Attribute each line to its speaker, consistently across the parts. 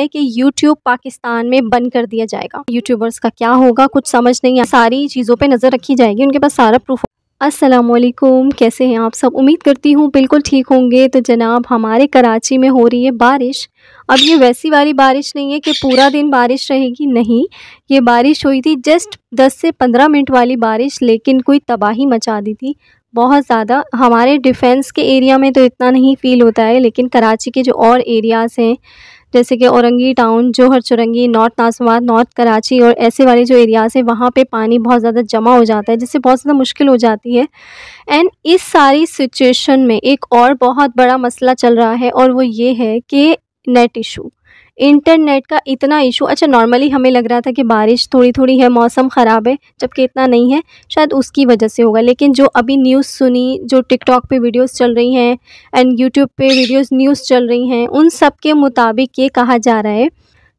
Speaker 1: है कि यूट्यूब पाकिस्तान में बंद कर दिया जाएगा यूट्यूबर्स का क्या होगा कुछ समझ नहीं है सारी चीज़ों पे नज़र रखी जाएगी उनके पास सारा प्रूफ असलकुम कैसे हैं आप सब उम्मीद करती हूँ बिल्कुल ठीक होंगे तो जनाब हमारे कराची में हो रही है बारिश अब ये वैसी वाली बारिश नहीं है कि पूरा दिन बारिश रहेगी नहीं ये बारिश हुई थी जस्ट दस से पंद्रह मिनट वाली बारिश लेकिन कोई तबाही मचा दी थी बहुत ज़्यादा हमारे डिफेंस के एरिया में तो इतना नहीं फील होता है लेकिन कराची के जो और एरियाज़ हैं जैसे कि औरंगी टाउन जोहर चुरंगी नॉर्थ नाजमात नॉर्थ कराची और ऐसे वाले जो एरियाज़ हैं वहाँ पे पानी बहुत ज़्यादा जमा हो जाता है जिससे बहुत ज़्यादा मुश्किल हो जाती है एंड इस सारी सिचुएशन में एक और बहुत बड़ा मसला चल रहा है और वो ये है कि नेट इशू इंटरनेट का इतना इशू अच्छा नॉर्मली हमें लग रहा था कि बारिश थोड़ी थोड़ी है मौसम ख़राब है जबकि इतना नहीं है शायद उसकी वजह से होगा लेकिन जो अभी न्यूज़ सुनी जो टिकटॉक पे वीडियोस चल रही हैं एंड यूट्यूब पे वीडियोस न्यूज़ चल रही हैं उन सब के मुताबिक ये कहा जा रहा है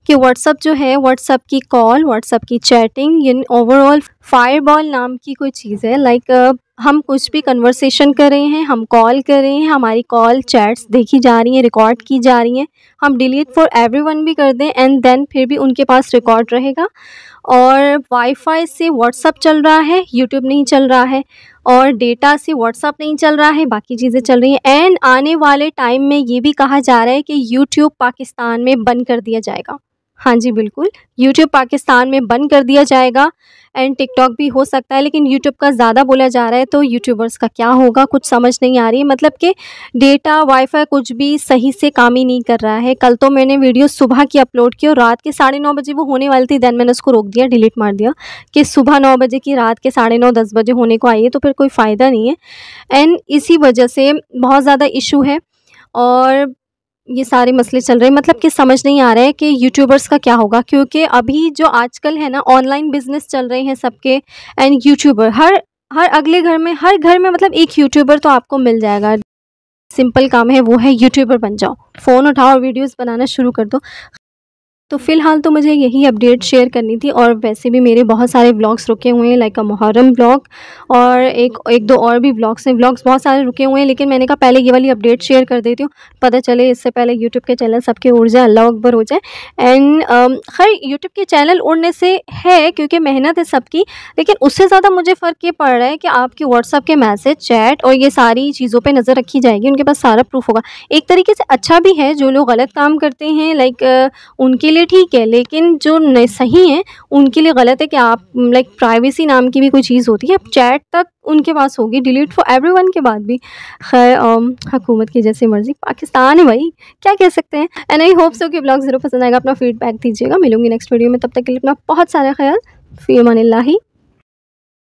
Speaker 1: कि व्हाट्सअप जो है व्हाट्सअप की कॉल व्हाट्सअप की चैटिंग इन ओवरऑल फायरबॉल नाम की कोई चीज़ है लाइक like, हम कुछ भी कन्वर्सेशन कर रहे हैं हम कॉल कर रहे हैं हमारी कॉल चैट्स देखी जा रही हैं रिकॉर्ड की जा रही हैं हम डिलीट फॉर एवरीवन भी कर दें एंड देन फिर भी उनके पास रिकॉर्ड रहेगा और वाईफाई से व्हाट्सअप चल रहा है यूट्यूब नहीं चल रहा है और डेटा से व्हाट्सअप नहीं चल रहा है बाकी चीज़ें चल रही हैं एंड आने वाले टाइम में ये भी कहा जा रहा है कि यूट्यूब पाकिस्तान में बंद कर दिया जाएगा हाँ जी बिल्कुल यूट्यूब पाकिस्तान में बंद कर दिया जाएगा एंड TikTok भी हो सकता है लेकिन यूट्यूब का ज़्यादा बोला जा रहा है तो यूट्यूबर्स का क्या होगा कुछ समझ नहीं आ रही है मतलब कि डेटा वाईफाई कुछ भी सही से काम ही नहीं कर रहा है कल तो मैंने वीडियो सुबह की अपलोड की और रात के साढ़े नौ बजे वो होने वाली थी देन मैंने उसको रोक दिया डिलीट मार दिया कि सुबह नौ बजे की रात के साढ़े नौ दस बजे होने को आई है तो फिर कोई फ़ायदा नहीं है एंड इसी वजह से बहुत ज़्यादा इशू है और ये सारे मसले चल रहे हैं मतलब कि समझ नहीं आ रहा है कि यूट्यूबर्स का क्या होगा क्योंकि अभी जो आजकल है ना ऑनलाइन बिजनेस चल रहे हैं सबके एंड यूट्यूबर हर हर अगले घर में हर घर में मतलब एक यूट्यूबर तो आपको मिल जाएगा सिंपल काम है वो है यूट्यूबर बन जाओ फ़ोन उठाओ और वीडियोस बनाना शुरू कर दो तो फ़िलहाल तो मुझे यही अपडेट शेयर करनी थी और वैसे भी मेरे बहुत सारे ब्लॉग्स रुके हुए हैं लाइक अ मुहर्रम ब्लॉग और एक एक दो और भी ब्लॉग्स हैं ब्लॉग्स बहुत सारे रुके हुए हैं लेकिन मैंने कहा पहले ये वाली अपडेट शेयर कर देती हूँ पता चले इससे पहले यूट्यूब के चैनल सबके उड़ जाए अल्लाह अकबर हो जाए एंड um, खैर यूट्यूब के चैनल उड़ने से है क्योंकि मेहनत है सबकी लेकिन उससे ज़्यादा मुझे फ़र्क ये पड़ रहा है कि आपके व्हाट्सअप के मैसेज चैट और ये सारी चीज़ों पर नज़र रखी जाएगी उनके पास सारा प्रूफ होगा एक तरीके से अच्छा भी है जो लोग गलत काम करते हैं लाइक uh, उनके लिए ठीक है लेकिन जो सही हैं उनके लिए गलत है कि आप लाइक प्राइवेसी नाम की भी कोई चीज़ होती है अब चैट तक उनके पास होगी डिलीट फॉर एवरी वन के बाद भी खैर um, हकूमत की जैसी मर्जी पाकिस्तान है भाई क्या कह सकते हैं एंड आई होप सो कि ब्लॉग ज़रूर पसंद आएगा अपना फीडबैक दीजिएगा मिलूंगी नेक्स्ट वीडियो में तब तक के लिए अपना बहुत सारा ख्याल फीमान लाही